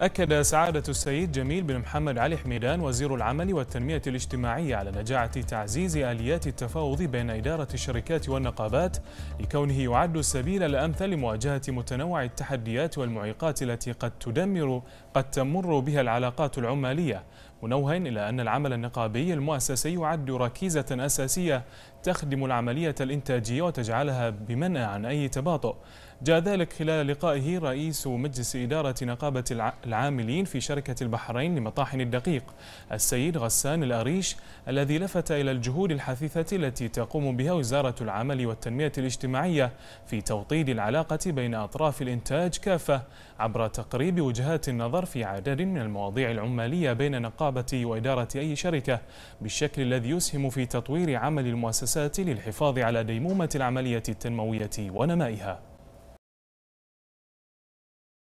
أكد سعادة السيد جميل بن محمد علي حميدان وزير العمل والتنمية الاجتماعية على نجاعة تعزيز آليات التفاوض بين إدارة الشركات والنقابات لكونه يعد السبيل الأمثل لمواجهة متنوع التحديات والمعيقات التي قد تدمر قد تمر بها العلاقات العمالية منوها إلى أن العمل النقابي المؤسسي يعد ركيزة أساسية تخدم العملية الإنتاجية وتجعلها بمنأى عن أي تباطؤ جاء ذلك خلال لقائه رئيس مجلس إدارة نقابة العاملين في شركة البحرين لمطاحن الدقيق السيد غسان الأريش الذي لفت إلى الجهود الحثيثة التي تقوم بها وزارة العمل والتنمية الاجتماعية في توطيد العلاقة بين أطراف الإنتاج كافة عبر تقريب وجهات النظر في عدد من المواضيع العمالية بين نقابة وإدارة أي شركة بالشكل الذي يسهم في تطوير عمل المؤسسات للمؤسسات للحفاظ على ديمومة العملية التنموية ونمائها